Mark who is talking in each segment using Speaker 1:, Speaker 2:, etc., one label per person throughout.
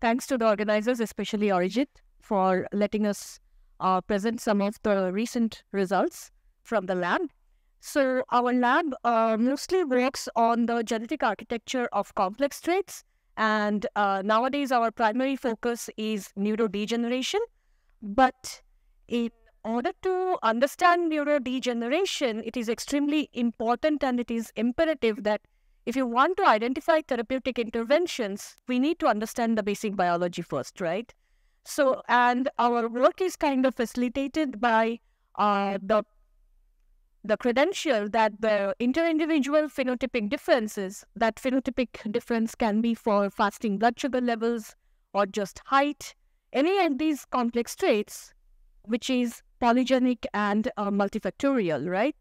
Speaker 1: Thanks to the organizers, especially Origit, for letting us uh, present some of the recent results from the lab. So our lab uh, mostly works on the genetic architecture of complex traits. And uh, nowadays, our primary focus is neurodegeneration. But in order to understand neurodegeneration, it is extremely important and it is imperative that if you want to identify therapeutic interventions, we need to understand the basic biology first, right? So, and our work is kind of facilitated by uh, the the credential that the interindividual phenotypic differences, that phenotypic difference can be for fasting blood sugar levels or just height, any of these complex traits, which is polygenic and uh, multifactorial, right?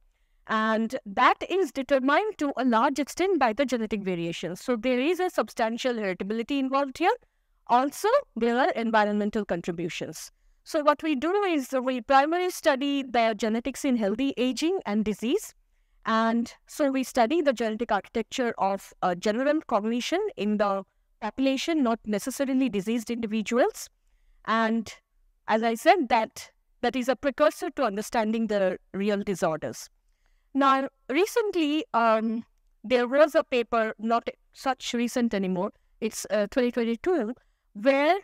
Speaker 1: And that is determined to a large extent by the genetic variations. So there is a substantial heritability involved here. Also, there are environmental contributions. So what we do is we primarily study their genetics in healthy aging and disease. And so we study the genetic architecture of uh, general cognition in the population, not necessarily diseased individuals. And as I said, that that is a precursor to understanding the real disorders. Now, recently, um, there was a paper, not such recent anymore, it's uh, 2022, where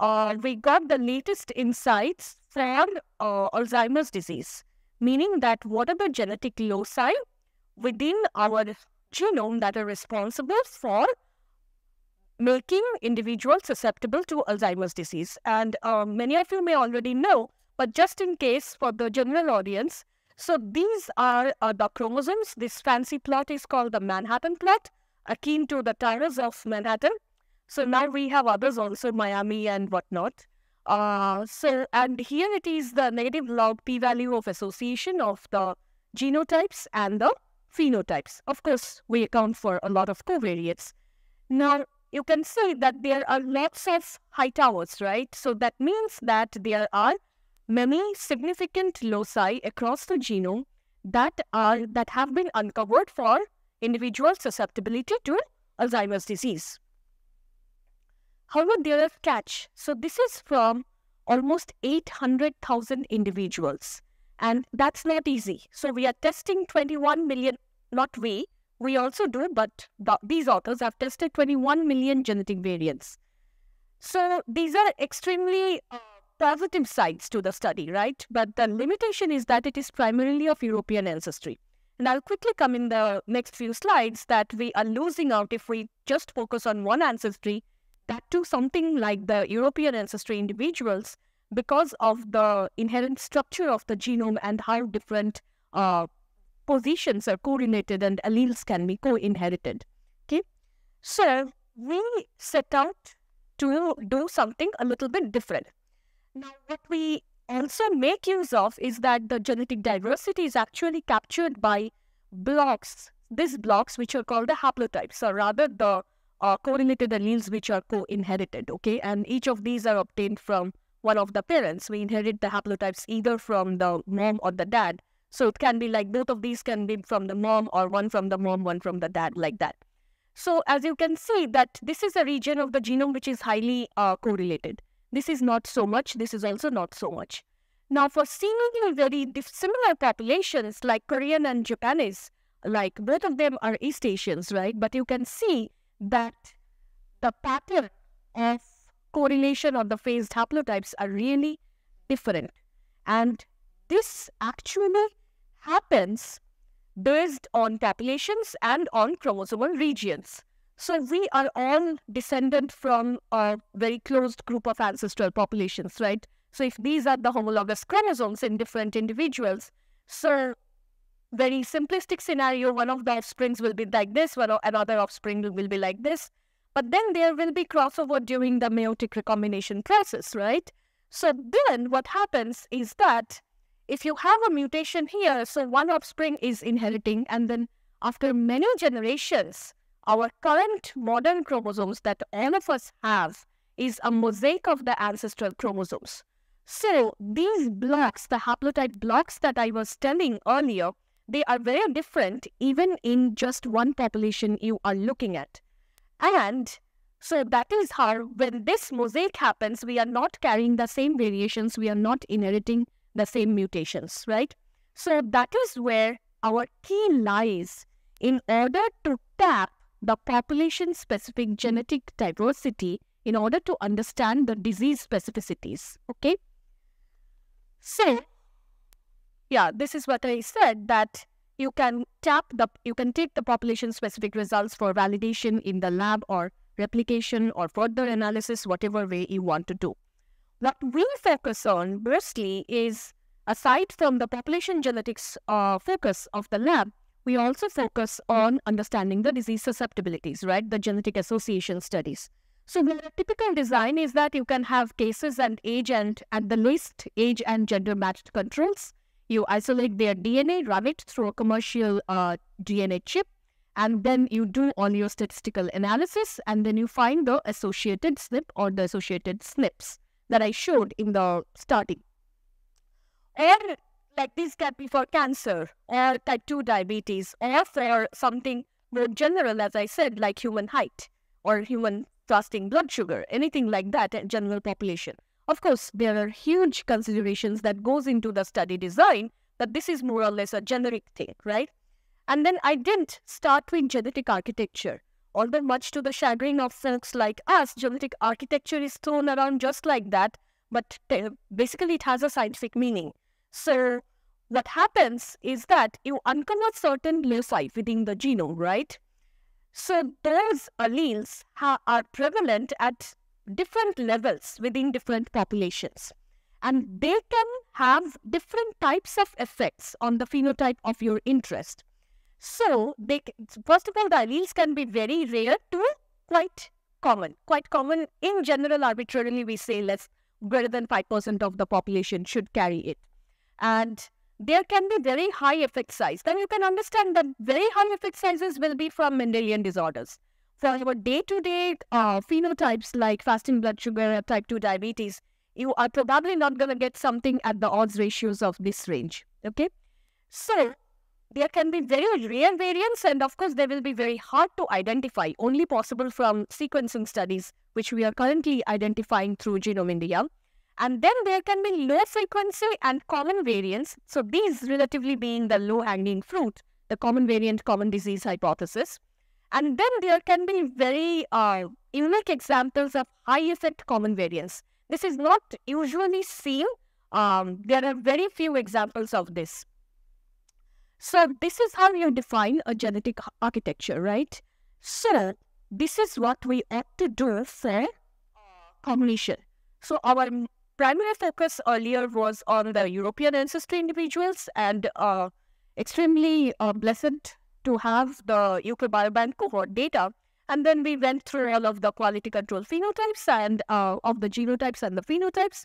Speaker 1: uh, we got the latest insights from uh, Alzheimer's disease, meaning that what are the genetic loci within our genome that are responsible for making individuals susceptible to Alzheimer's disease. And uh, many of you may already know, but just in case for the general audience, so these are uh, the chromosomes. This fancy plot is called the Manhattan plot, akin to the towers of Manhattan. So now we have others also, Miami and whatnot. Uh, so, and here it is the negative log p-value of association of the genotypes and the phenotypes. Of course, we account for a lot of covariates. Now, you can see that there are lots of high towers, right? So that means that there are many significant loci across the genome that are that have been uncovered for individual susceptibility to Alzheimer's disease. However, there is catch. So this is from almost 800,000 individuals. And that's not easy. So we are testing 21 million, not we, we also do, but the, these authors have tested 21 million genetic variants. So these are extremely uh, positive sides to the study, right? But the mm-hmm. limitation is that it is primarily of European ancestry. And I'll quickly come in the next few slides that we are losing out if we just focus on one ancestry, that to something like the European ancestry individuals, because of the inherent structure of the genome and how different uh, positions are coordinated and alleles can be co-inherited. Okay, so we set out to do something a little bit different. Now, what we also make use of is that the genetic diversity is actually captured by blocks, these blocks which are called the haplotypes, or rather the uh, correlated alleles which are co-inherited, okay? And each of these are obtained from one of the parents. We inherit the haplotypes either from the mom or the dad. So it can be like both of these can be from the mom or one from the mom, one from the dad, like that. So as you can see that this is a region of the genome which is highly uh, correlated. This is not so much. This is also not so much. Now, for seemingly very similar populations like Korean and Japanese, like both of them are East Asians, right? But you can see that the pattern of correlation on the phased haplotypes are really different. And this actually happens based on populations and on chromosomal regions. So we are all descendant from a very closed group of ancestral populations, right? So if these are the homologous chromosomes in different individuals, so very simplistic scenario, one of the offsprings will be like this, one another offspring will be like this. But then there will be crossover during the meiotic recombination process, right? So then what happens is that if you have a mutation here, so one offspring is inheriting, and then after many generations, our current modern chromosomes that all of us have is a mosaic of the ancestral chromosomes. So these blocks, the haplotype blocks that I was telling earlier, they are very different even in just one population you are looking at. And so that is how when this mosaic happens, we are not carrying the same variations, we are not inheriting the same mutations, right? So that is where our key lies in order to tap the population specific hmm. genetic diversity in order to understand the disease specificities. Okay. So, yeah, this is what I said that you can tap the, you can take the population specific results for validation in the lab or replication or further analysis, whatever way you want to do. What we focus on firstly, is aside from the population genetics uh, focus of the lab, we also focus on understanding the disease susceptibilities, right? The genetic association studies. So the typical design is that you can have cases and age and at the least age and gender matched controls. You isolate their DNA, run it through a commercial uh, DNA chip, and then you do all your statistical analysis, and then you find the associated SNP or the associated SNPs that I showed in the starting. Like this can be for cancer or type 2 diabetes or for something more general, as I said, like human height or human fasting blood sugar, anything like that, general population. Of course, there are huge considerations that goes into the study design that this is more or less a generic thing, right? And then I didn't start with genetic architecture. Although much to the chagrin of folks like us, genetic architecture is thrown around just like that, but uh, basically it has a scientific meaning. So what happens is that you uncover certain loci within the genome, right? So those alleles are prevalent at different levels within different populations. And they can have different types of effects on the phenotype of your interest. So, they first of all, the alleles can be very rare to quite common. Quite common in general, arbitrarily, we say less greater than 5% of the population should carry it and there can be very high effect size. Then you can understand that very high effect sizes will be from Mendelian disorders. For your day-to-day uh, phenotypes like fasting blood sugar, type 2 diabetes, you are probably not going to get something at the odds ratios of this range. Okay. So there can be very rare variants and of course they will be very hard to identify, only possible from sequencing studies, which we are currently identifying through Genome India. And then there can be low frequency and common variants. So these relatively being the low hanging fruit, the common variant, common disease hypothesis. And then there can be very uh, unique examples of high effect common variants. This is not usually seen. Um, there are very few examples of this. So this is how you define a genetic architecture, right? So this is what we have to do for uh, combination. So our primary focus earlier was on the European ancestry individuals, and uh, extremely uh, blessed to have the UK Biobank cohort data. And then we went through all of the quality control phenotypes and uh, of the genotypes and the phenotypes.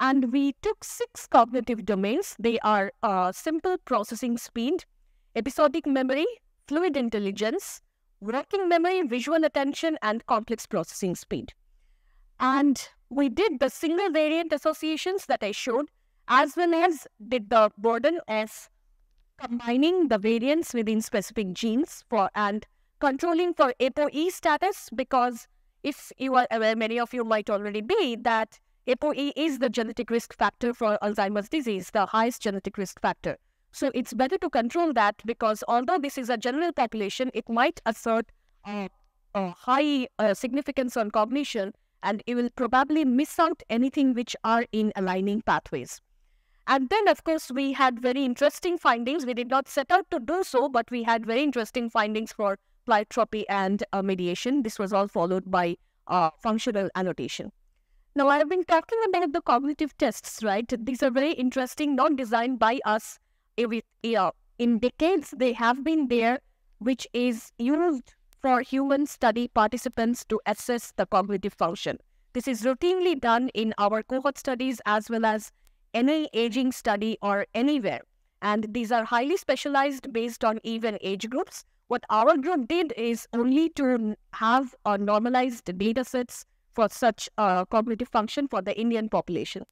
Speaker 1: And we took six cognitive domains. They are uh, simple processing speed, episodic memory, fluid intelligence, working memory, visual attention, and complex processing speed. And we did the single variant associations that I showed, as well as did the burden of combining the variants within specific genes for and controlling for ApoE status because if you are aware, many of you might already be, that ApoE is the genetic risk factor for Alzheimer's disease, the highest genetic risk factor. So it's better to control that because although this is a general population, it might assert a, a high uh, significance on cognition and you will probably miss out anything which are in aligning pathways. And then, of course, we had very interesting findings. We did not set out to do so, but we had very interesting findings for pleiotropy and uh, mediation. This was all followed by uh, functional annotation. Now, I have been talking about the cognitive tests, right? These are very interesting, not designed by us. in decades, they have been there, which is used for human study participants to assess the cognitive function. This is routinely done in our cohort studies as well as any aging study or anywhere. And these are highly specialized based on even age groups. What our group did is only to have a normalized data sets for such a uh, cognitive function for the Indian population.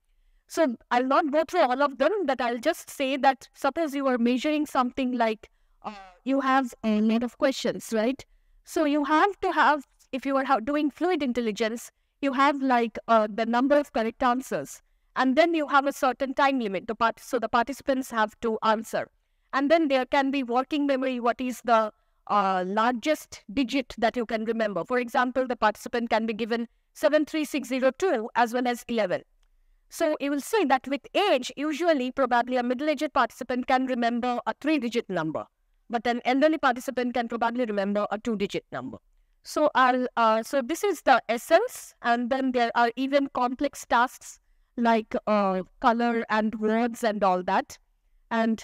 Speaker 1: So I'll not go through all of them, but I'll just say that suppose you are measuring something like uh, you have a lot of questions, right? So you have to have, if you are doing fluid intelligence, you have like uh, the number of correct answers. And then you have a certain time limit. The part- so the participants have to answer. And then there can be working memory. What is the uh, largest digit that you can remember? For example, the participant can be given 73602 as well as 11. So you will see that with age, usually probably a middle-aged participant can remember a three-digit number but an elderly participant can probably remember a two-digit number. So, uh, so this is the essence, and then there are even complex tasks like uh, color and words and all that. And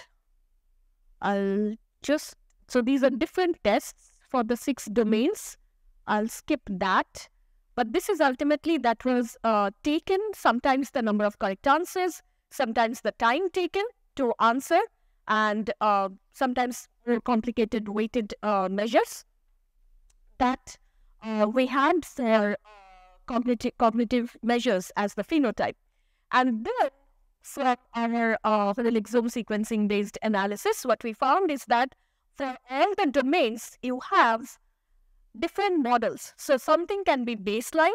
Speaker 1: I'll just, so these are different tests for the six domains. I'll skip that. But this is ultimately that was uh, taken, sometimes the number of correct answers, sometimes the time taken to answer, and uh, sometimes complicated weighted uh, measures that uh, we had their uh, cognitive, cognitive measures as the phenotype. And then from our uh, the exome sequencing based analysis, what we found is that for all the domains, you have different models. So something can be baseline,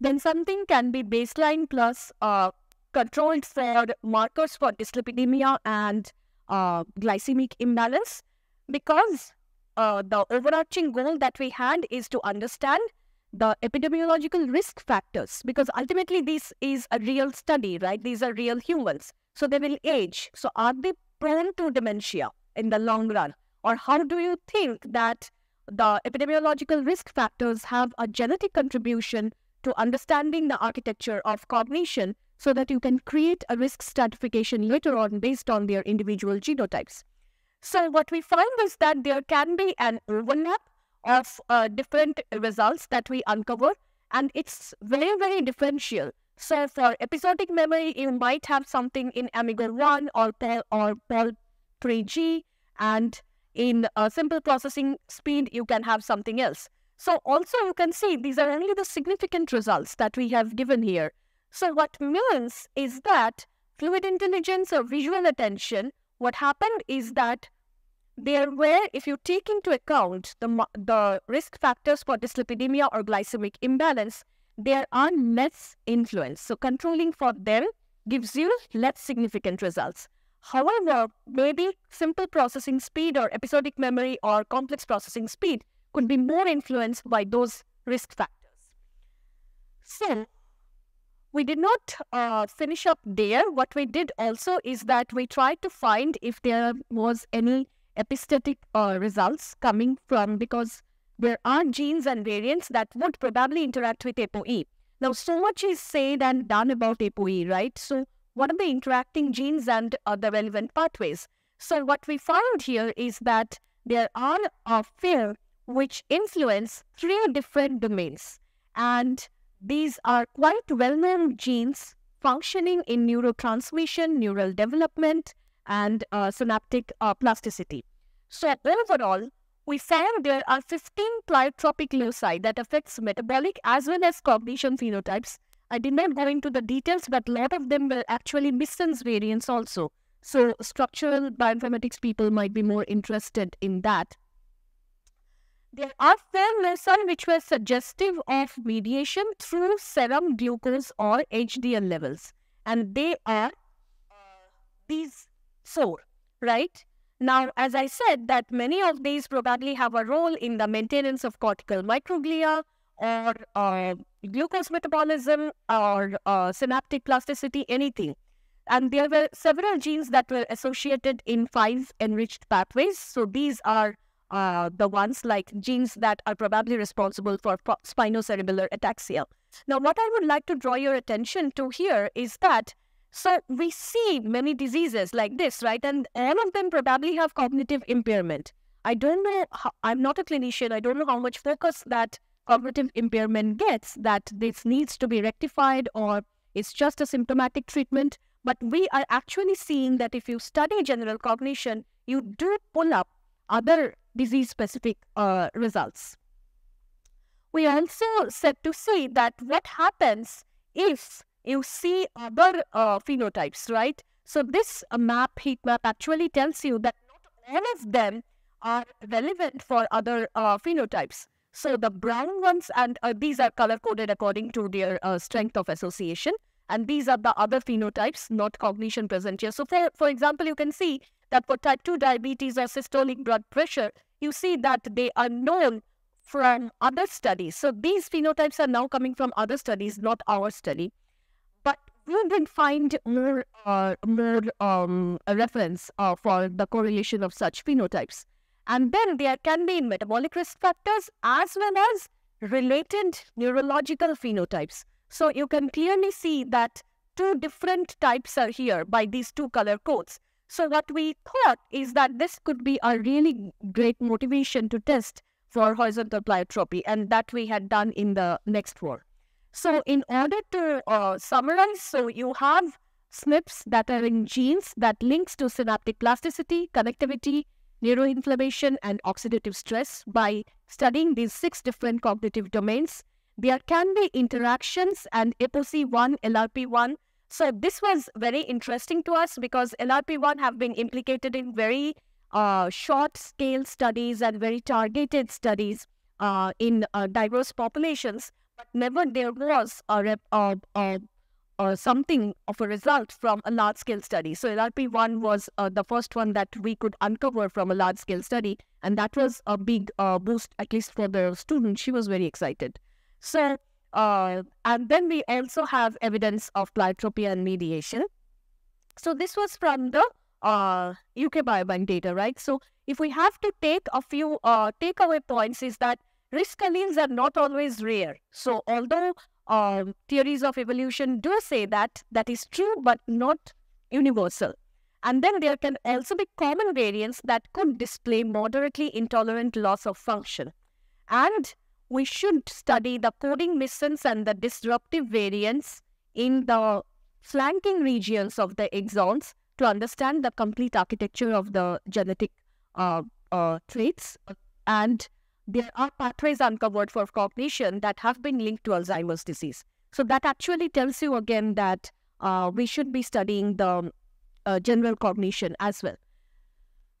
Speaker 1: then something can be baseline plus uh, controlled for markers for dyslipidemia and uh, glycemic imbalance because uh, the overarching goal that we had is to understand the epidemiological risk factors because ultimately this is a real study, right? These are real humans. So they will age. So are they prone to dementia in the long run? Or how do you think that the epidemiological risk factors have a genetic contribution to understanding the architecture of cognition so that you can create a risk stratification later on based on their individual genotypes. So what we find is that there can be an overlap of uh, different results that we uncover and it's very, very differential. So for episodic memory, you might have something in Amigo 1 or PEL or 3G and in a simple processing speed, you can have something else. So also you can see these are only the significant results that we have given here. So what means is that fluid intelligence or visual attention, what happened is that there were, if you take into account the, the risk factors for dyslipidemia or glycemic imbalance, there are less influence. So controlling for them gives you less significant results. However, maybe simple processing speed or episodic memory or complex processing speed could be more influenced by those risk factors. So we did not uh, finish up there. What we did also is that we tried to find if there was any epistatic uh, results coming from because there are genes and variants that would probably interact with ApoE. Now, so much is said and done about ApoE, right? So, what are the interacting genes and uh, the relevant pathways? So, what we found here is that there are a uh, few which influence three different domains. And these are quite well-known genes functioning in neurotransmission, neural development, and uh, synaptic uh, plasticity. So overall, we found there are 15 pleiotropic loci that affects metabolic as well as cognition phenotypes. I did not go into the details, but a lot of them were actually missense variants also. So structural bioinformatics people might be more interested in that. There are some lessons which were suggestive of mediation through serum glucose or HDL levels, and they are uh, these four, right? Now, as I said, that many of these probably have a role in the maintenance of cortical microglia or uh, glucose metabolism or uh, synaptic plasticity, anything. And there were several genes that were associated in five enriched pathways. So these are uh, the ones like genes that are probably responsible for spinocerebellar ataxia. Now, what I would like to draw your attention to here is that so we see many diseases like this, right? And all of them probably have cognitive impairment. I don't know, I'm not a clinician, I don't know how much focus that cognitive impairment gets, that this needs to be rectified or it's just a symptomatic treatment. But we are actually seeing that if you study general cognition, you do pull up other disease specific uh, results. We also said to see that what happens if you see other uh, phenotypes, right? So this uh, map, heat map actually tells you that not all of them are relevant for other uh, phenotypes. So the brown ones and uh, these are color coded according to their strength of association. And these are the other phenotypes, not cognition present here. So for, for example, you can see that for type 2 diabetes or systolic blood pressure, you see that they are known from other studies. So these phenotypes are now coming from other studies, not our study. But we can find more, uh, more um, reference uh, for the correlation of such phenotypes. And then there can be metabolic risk factors as well as related neurological phenotypes. So you can clearly see that two different types are here by these two color codes. So what we thought is that this could be a really great motivation to test for horizontal pleiotropy, and that we had done in the next work. So in order to uh, summarize, so you have SNPs that are in genes that links to synaptic plasticity, connectivity, neuroinflammation, and oxidative stress. By studying these six different cognitive domains, there can be interactions and APOC1, LRP1, so this was very interesting to us because LRP1 have been implicated in very uh, short scale studies and very targeted studies uh, in uh, diverse populations, but never there was a something of a result from a large scale study. So LRP1 was uh, the first one that we could uncover from a large scale study, and that was a big uh, boost, at least for the student. She was very excited. So uh, and then we also have evidence of pleiotropy and mediation. So this was from the uh, UK Biobank data, right? So if we have to take a few uh, takeaway points is that risk alleles are not always rare. So although um, theories of evolution do say that, that is true, but not universal. And then there can also be common variants that could display moderately intolerant loss of function. And we should study the coding missense and the disruptive variants in the flanking regions of the exons to understand the complete architecture of the genetic uh, uh, traits. And there are pathways uncovered for cognition that have been linked to Alzheimer's disease. So that actually tells you again that uh, we should be studying the uh, general cognition as well.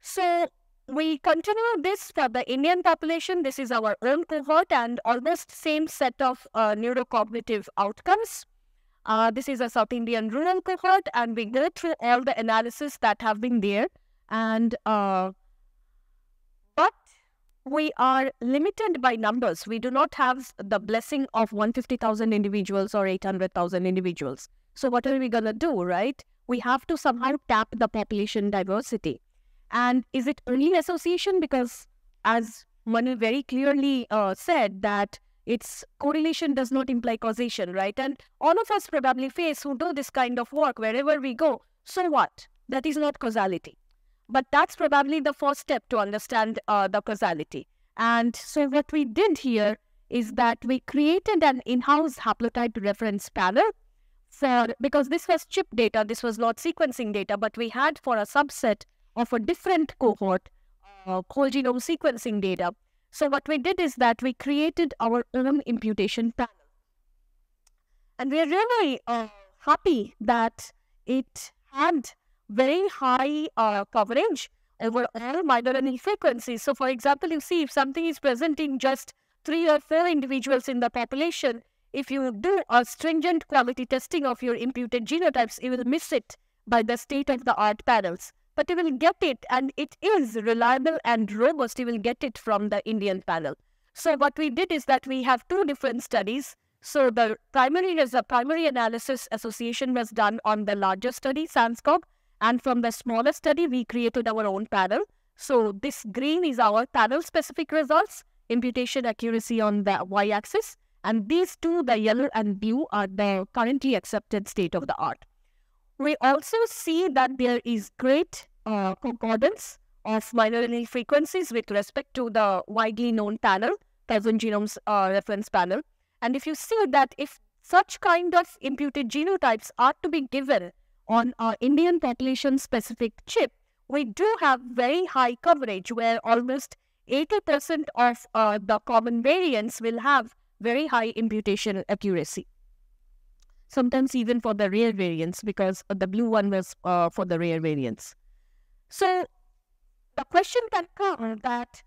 Speaker 1: So we continue this for uh, the Indian population. This is our own cohort and almost same set of uh, neurocognitive outcomes. Uh, this is a South Indian rural cohort and we go through all the analysis that have been there. And uh, but we are limited by numbers. We do not have the blessing of 150,000 individuals or 800,000 individuals. So what are we going to do, right? We have to somehow tap the population diversity. And is it only association? Because as Manu very clearly uh, said that it's correlation does not imply causation, right? And all of us probably face who do this kind of work wherever we go. So what? That is not causality. But that's probably the first step to understand uh, the causality. And so what we did here is that we created an in-house haplotype reference panel for, because this was chip data, this was not sequencing data, but we had for a subset of a different cohort, uh, whole genome sequencing data. So what we did is that we created our own imputation panel. And we're really uh, happy that it had very high uh, coverage over all minor allele frequencies. So for example, you see if something is present in just three or four individuals in the population, if you do a stringent quality testing of your imputed genotypes, you will miss it by the state of the art panels but you will get it, and it is reliable and robust. You will get it from the Indian panel. So what we did is that we have two different studies. So the primary is the primary analysis association was done on the larger study, SANSCOG, and from the smaller study, we created our own panel. So this green is our panel-specific results, imputation accuracy on the y-axis, and these two, the yellow and blue, are the currently accepted state of the art. We also see that there is great uh, concordance of allele frequencies with respect to the widely known panel, Thousand Genomes uh, Reference Panel. And if you see that if such kind of imputed genotypes are to be given on our Indian population specific chip, we do have very high coverage where almost 80% of uh, the common variants will have very high imputation accuracy. Sometimes even for the rare variants because the blue one was uh, for the rare variants. So the question can come that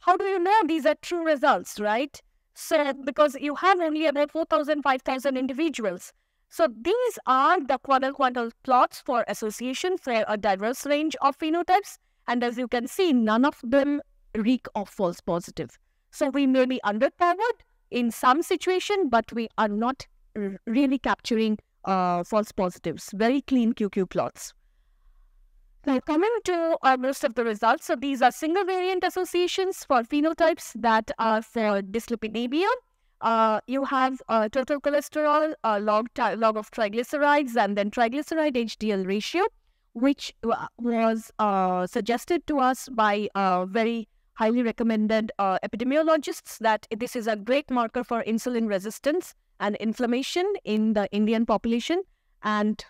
Speaker 1: how do you know these are true results, right? So because you have only about 4,000, 5,000 individuals. So these are the quadrilateral plots for association for a diverse range of phenotypes. And as you can see, none of them reek of false positive. So we may be underpowered in some situation, but we are not really capturing uh, false positives. Very clean QQ plots. So coming to uh, most of the results, so these are single variant associations for phenotypes that are for dyslipidemia. Uh, you have uh, total cholesterol, uh, log, log of triglycerides, and then triglyceride HDL ratio, which uh, was uh, suggested to us by uh, very highly recommended epidemiologists that this is a great marker for insulin resistance and inflammation in the Indian population. And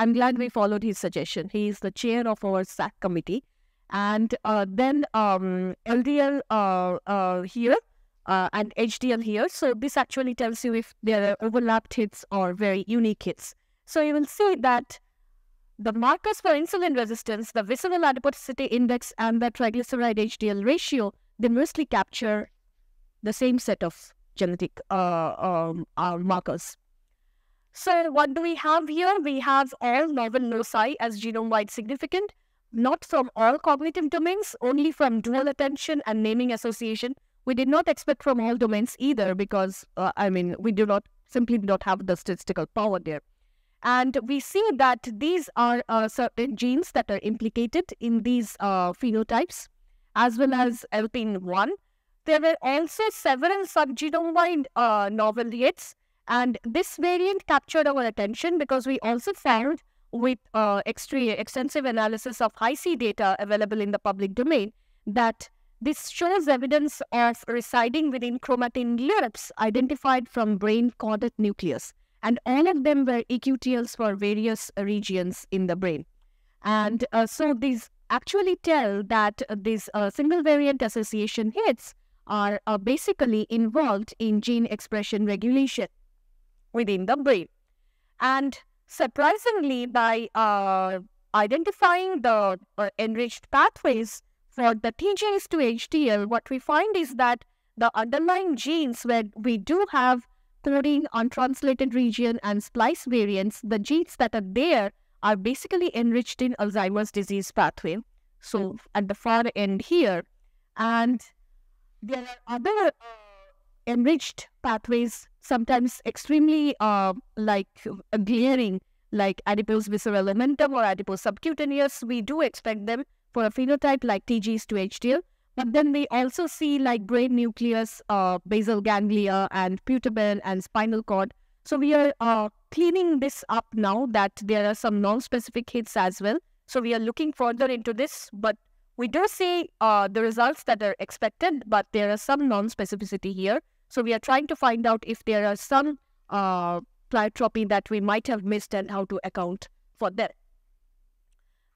Speaker 1: I'm glad we followed his suggestion. He is the chair of our SAC committee. And uh, then um, LDL uh, uh, here uh, and HDL here. So this actually tells you if there are overlapped hits or very unique hits. So you will see that the markers for insulin resistance, the visceral adiposity index, and the triglyceride HDL ratio, they mostly capture the same set of genetic uh, um, uh, markers. So what do we have here? We have all novel loci as genome-wide significant, not from all cognitive domains, only from dual attention and naming association. We did not expect from all domains either because, uh, I mean, we do not simply do not have the statistical power there. And we see that these are uh, certain genes that are implicated in these uh, phenotypes, as well as LPIN1. There were also several subgenome-wide uh, novel hits, and this variant captured our attention because we also found with uh, extensive analysis of high-C data available in the public domain that this shows evidence of residing within chromatin layers identified from brain caudate nucleus. And all of them were EQTLs for various regions in the brain. And uh, so these actually tell that these uh, single variant association hits are uh, basically involved in gene expression regulation within the brain. And surprisingly, by uh, identifying the uh, enriched pathways for the TGS to HDL, what we find is that the underlying genes where we do have coding untranslated region and splice variants, the genes that are there are basically enriched in Alzheimer's disease pathway. So at the far end here, and there are other uh, enriched pathways sometimes extremely uh, like glaring, like adipose visceral elementum or adipose subcutaneous, we do expect them for a phenotype like TGs to HDL. But then we also see like brain nucleus, uh, basal ganglia, and putamen and spinal cord. So we are uh, cleaning this up now that there are some non-specific hits as well. So we are looking further into this, but we do see uh, the results that are expected, but there are some non-specificity here. So we are trying to find out if there are some uh, pleiotropy that we might have missed and how to account for that.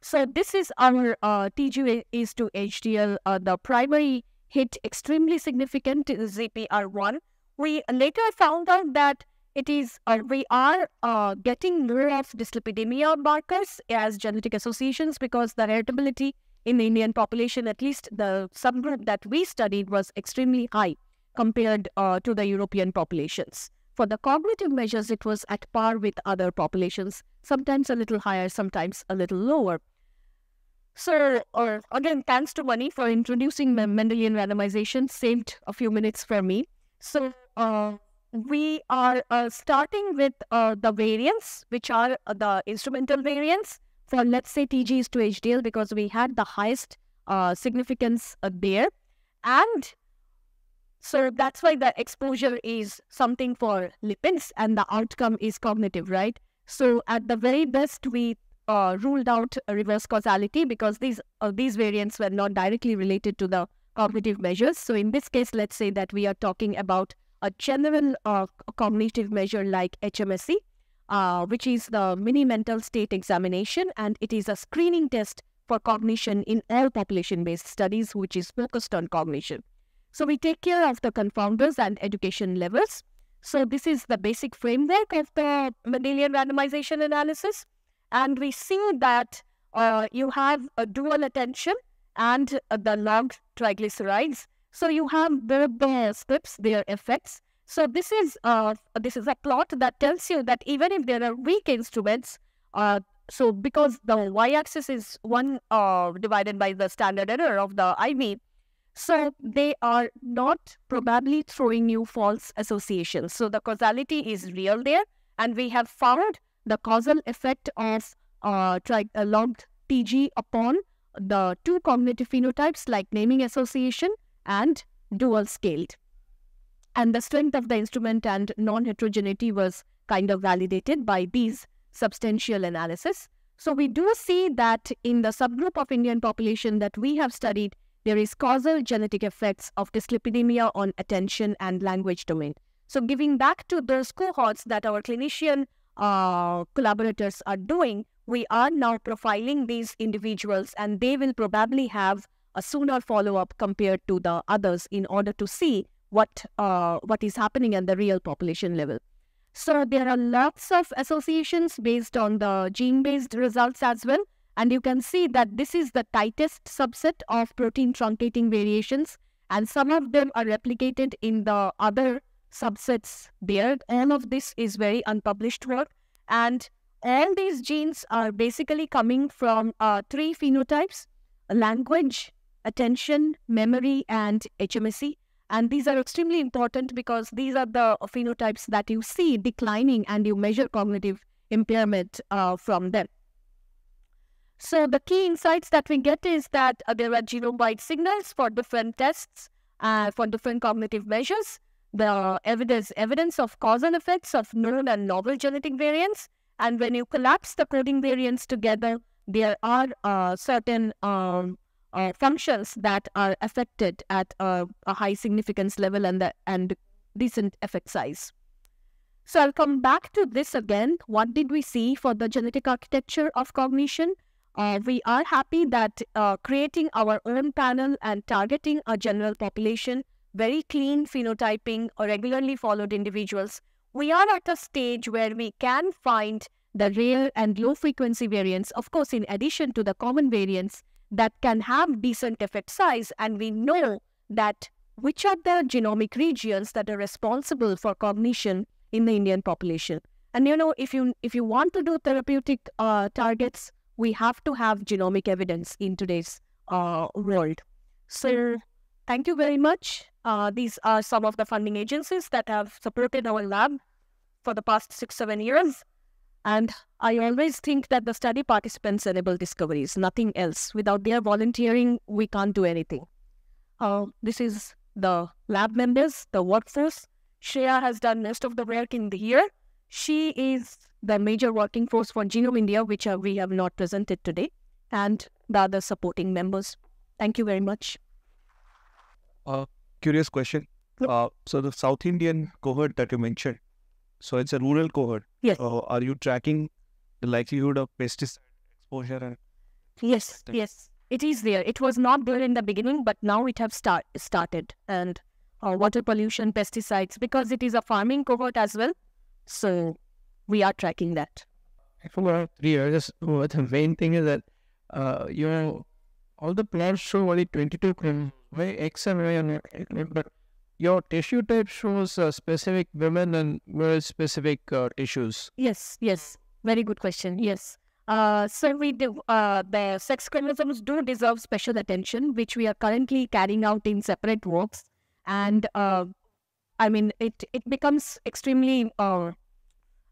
Speaker 1: So this is our uh, TGA is to HDL. Uh, the primary hit extremely significant in ZPR1. We later found out that it is uh, we are uh, getting more of dyslipidemia markers as genetic associations because the heritability in the Indian population, at least the subgroup that we studied, was extremely high compared uh, to the European populations. For the cognitive measures, it was at par with other populations, sometimes a little higher, sometimes a little lower. Sir, or again, thanks to Mani for introducing Mendelian randomization, saved a few minutes for me. So uh, we are uh, starting with uh, the variants, which are uh, the instrumental variants for, so let's say, TGs to HDL, because we had the highest uh, significance uh, there. And so that's why the exposure is something for lipids and the outcome is cognitive, right? So at the very best, we uh, ruled out reverse causality because these uh, these variants were not directly related to the cognitive measures. So in this case, let's say that we are talking about a general uh, cognitive measure like HMSE, uh, which is the mini mental state examination, and it is a screening test for cognition in all population-based studies, which is focused on cognition. So we take care of the confounders and education levels. So this is the basic framework of the Mendelian randomization analysis. And we see that uh, you have a dual attention and uh, the log triglycerides. So you have uh, the, the their effects. So this is uh, this is a plot that tells you that even if there are weak instruments, uh, so because the y-axis is 1 uh, divided by the standard error of the IV, so they are not probably throwing you false associations. So the causality is real there. And we have found the causal effect of uh, like a uh, logged TG upon the two cognitive phenotypes like naming association and dual scaled. And the strength of the instrument and non-heterogeneity was kind of validated by these substantial analysis. So we do see that in the subgroup of Indian population that we have studied, there is causal genetic effects of dyslipidemia on attention and language domain. So giving back to those cohorts that our clinician uh, collaborators are doing, we are now profiling these individuals and they will probably have a sooner follow-up compared to the others in order to see what uh, what is happening at the real population level. So there are lots of associations based on the gene-based results as well. And you can see that this is the tightest subset of protein truncating variations. And some of them are replicated in the other subsets there. All of this is very unpublished work. And all these genes are basically coming from uh, three phenotypes, language, attention, memory, and HMSE. And these are extremely important because these are the phenotypes that you see declining and you measure cognitive impairment uh, from them. So the key insights that we get is that uh, there are genome-wide signals for different tests, uh, for different cognitive measures. There evidence, evidence of causal effects of known and novel genetic variants. And when you collapse the coding variants together, there are uh, certain um, uh, functions that are affected at a high significance level and, the, and decent effect size. So I'll come back to this again. What did we see for the genetic architecture of cognition? we are happy that uh, creating our own panel and targeting a general population, very clean phenotyping, or regularly followed individuals, we are at a stage where we can find the rare and low frequency variants, of course, in addition to the common variants that can have decent effect size. And we know that which are the genomic regions that are responsible for cognition in the Indian population. And you know, if you if you want to do therapeutic uh, targets, we have to have genomic evidence in today's uh, world. So, mm-hmm. thank you very much. Uh, these are some of the funding agencies that have supported our lab for the past six, seven years. And I always think that the study participants enable discoveries, nothing else. Without their volunteering, we can't do anything. Uh, this is the lab members, the workforce. Shreya has done most of the work in the year. She is the major working force for Genome India, which uh, we have not presented today, and the other supporting members. Thank you very much. Uh, curious question. Uh, so the South Indian cohort that you mentioned, so it's a rural cohort. Yes. Uh, are you tracking the likelihood of pesticide exposure? And yes, testing? yes. It is there. It was not there in the beginning, but now it has start, started. And uh, water pollution, pesticides, because it is a farming cohort as well. So we are tracking that. For three years, uh, the main thing is that uh, you know all the plots show only 22 crimes. X and Y are not but your tissue type shows uh, specific women and very specific uh, tissues. Yes, yes, very good question. Yes. Uh, so we do, uh, the sex chromosomes do deserve special attention, which we are currently carrying out in separate works. And uh, I mean, it it becomes extremely uh,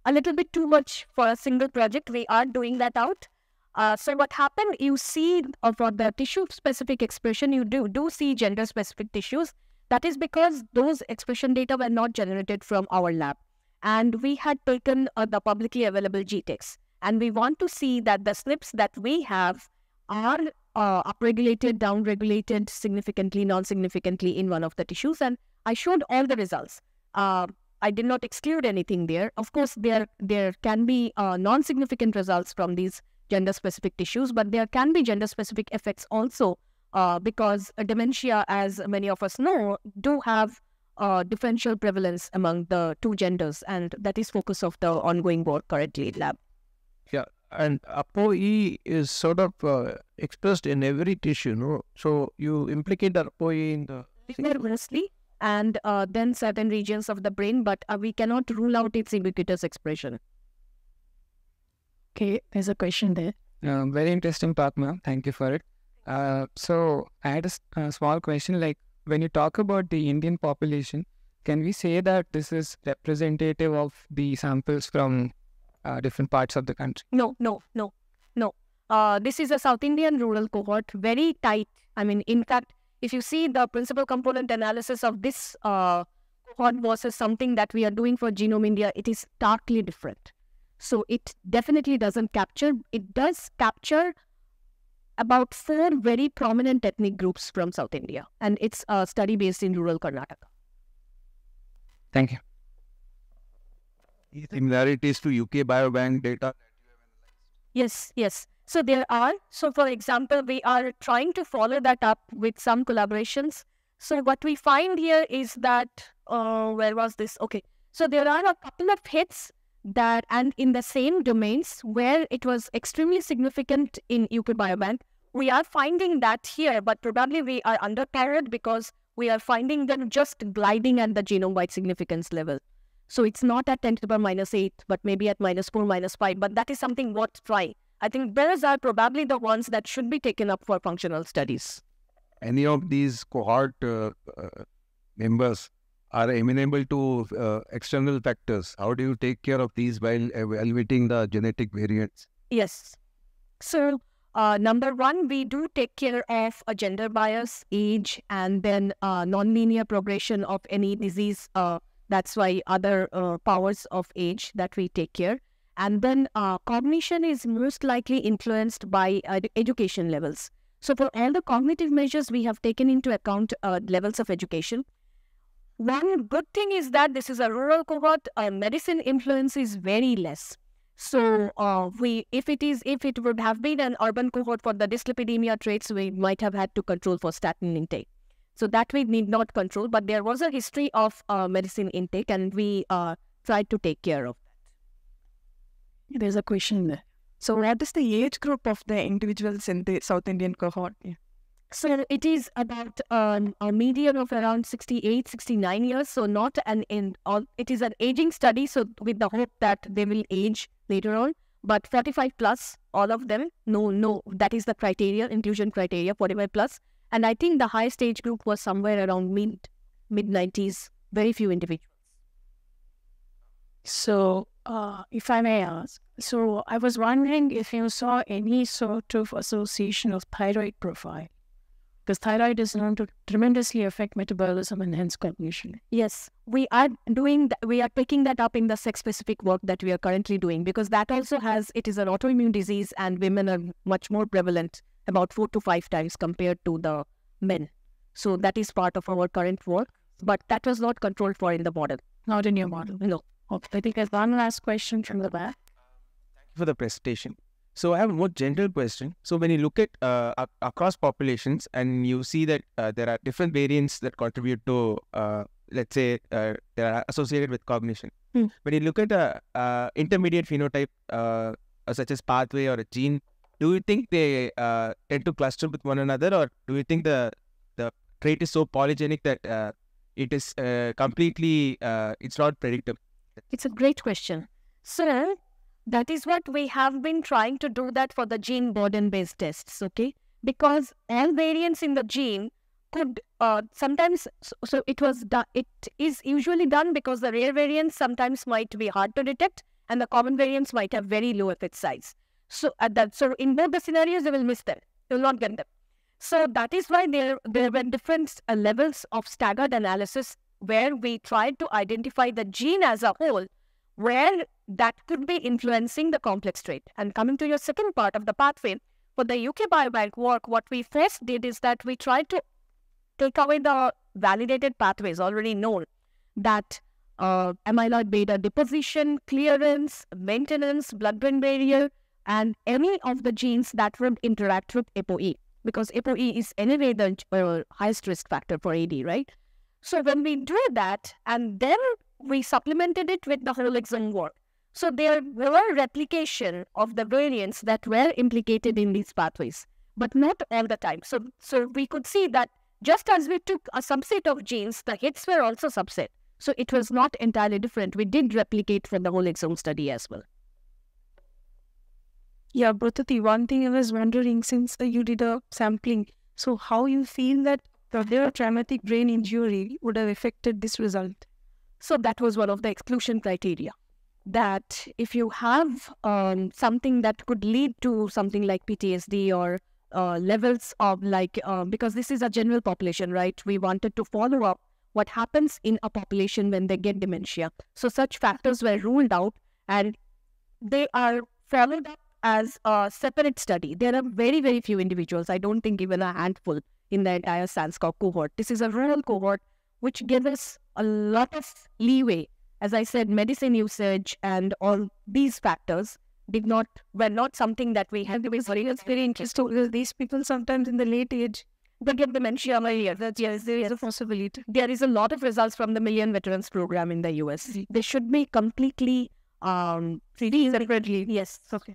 Speaker 1: a little bit too much for a single project. We are doing that out. Uh, so what happened? You see, uh, for the tissue specific expression, you do do see gender specific tissues. That is because those expression data were not generated from our lab, and we had taken uh, the publicly available GTEx, and we want to see that the SNPs that we have are uh, upregulated, downregulated, significantly, non-significantly in one of the tissues, and I showed all the results. Uh, I did not exclude anything there. Of course, there there can be uh, non-significant results from these gender-specific tissues, but there can be gender-specific effects also uh, because dementia, as many of us know, do have uh, differential prevalence among the two genders, and that is focus of the ongoing work currently in lab. Yeah, and ApoE is sort of uh, expressed in every tissue, no? So you implicate ApoE in the... Rigorously, and uh, then certain regions of the brain, but uh, we cannot rule out its ubiquitous expression. Okay, there's a question there. Uh, very interesting talk, ma'am. Thank you for it. Uh, so I had a, a small question. Like when you talk about the Indian population, can we say that this is representative of the samples from uh, different parts of the country? No, no, no, no. this is a South Indian rural cohort, very tight. I mean, in fact, if you see the principal component analysis of this uh, cohort versus something that we are doing for Genome India, it is starkly different. So it definitely doesn't capture, it does capture about four very prominent ethnic groups from South India. And it's a study based in rural Karnataka. Thank you. Similarities to UK Biobank data Yes, yes. So there are. So for example, we are trying to follow that up with some collaborations. So what we find here is that, uh, where was this? Okay. So there are a couple of hits that, and in the same domains where it was extremely significant in UK Biobank, we are finding that here, but probably we are underpowered because we are finding them just gliding at the genome-wide significance level. So it's not at 10 to the power minus 8, but maybe at minus 4, minus 5. But that is something worth trying. I think bears are probably the ones that should be taken up for functional studies. Any of these cohort uh, uh, members are amenable to uh, external factors. How do you take care of these while evaluating the genetic variants? Yes. So, uh, number one, we do take care of a gender bias, age, and then uh, nonlinear progression of any disease. Uh, that's why other uh, powers of age that we take care. And then uh, cognition is most likely influenced by ed education levels. So for all the cognitive measures, we have taken into account uh, levels of education. One good thing is that this is a rural cohort. Uh, medicine influence is very less. So uh, we, if it is, if it would have been an urban cohort for the dyslipidemia traits, we might have had to control for statin intake. So that we need not control, but there was a history of uh, medicine intake, and we uh, tried to take care of there's a question there. So, what is the age group of the individuals in the South Indian cohort? Yeah. So, it is about um, a median of around 68, 69 years. So, not an in all, um, it is an aging study. So, with the hope that they will age later on. But 45 plus, all of them, no, no, that is the criteria, inclusion criteria, 45 plus. And I think the highest age group was somewhere around mid mid 90s, very few individuals. So, uh, if I may ask. So I was wondering if you saw any sort of association of thyroid profile, because thyroid is known to tremendously affect metabolism and hence cognition. Yes, we are doing. Th- we are picking that up in the sex-specific work that we are currently doing, because that also has. It is an autoimmune disease, and women are much more prevalent, about four to five times compared to the men. So that is part of our current work, but that was not controlled for in the model. Not in your model. No. Okay, I think there's one last question from the back. For the presentation. So I have a more general question. So when you look at uh, across populations and you see that uh, there are different variants that contribute to, uh, let's say, uh, they are associated with cognition. Hmm. When you look at a intermediate phenotype, uh, such as pathway or a gene, do you think they uh, tend to cluster with one another, or do you think the the trait is so polygenic that uh, it is completely it's not predictable? It's a great question. So that is what we have been trying to do that for the gene burden-based tests, okay? Because all variants in the gene could uh, sometimes, so, so it was it is usually done because the rare variants sometimes might be hard to detect and the common variants might have very low effect size. So at uh, that, so in both the scenarios, they will miss them. They will not get them. So that is why there there were different uh, levels of staggered analysis where we tried to identify the gene as a whole, where that could be influencing the complex trait. And coming to your second part of the pathway, for the UK Biobank work, what we first did is that we tried to take away the validated pathways already known that uh, amyloid beta deposition, clearance, maintenance, blood-brain barrier, and any of the genes that would interact with ApoE because ApoE is anyway the uh, highest risk factor for AD, right? So when we did that, and then we supplemented it with the whole exome work. So there were replication of the variants that were implicated in these pathways, but not all the time. So, so we could see that just as we took a subset of genes, the hits were also subset. So it was not entirely different. We did replicate from the whole exome study as well. Yeah, Bratati, one thing I was wondering since uh, you did a sampling, so how you feel that severe traumatic brain injury would have affected this result. So that was one of the exclusion criteria. That if you have um, something that could lead to something like PTSD or uh, levels of like, um, because this is a general population, right? We wanted to follow up what happens in a population when they get dementia. So such factors were ruled out and they are followed up as a separate study. There are very, very few individuals. I don't think even a handful in the entire SANSCOG cohort. This is a rural cohort, which gives us a lot of leeway. As I said, medicine usage and all these factors did not were not something that we had. It's very, very interesting. These people sometimes in the late age they get dementia earlier. That yes, there is a possibility. There is a lot of results from the Million Veterans Program in the US. Mm-hmm. They should be completely um separately. Yes. Okay.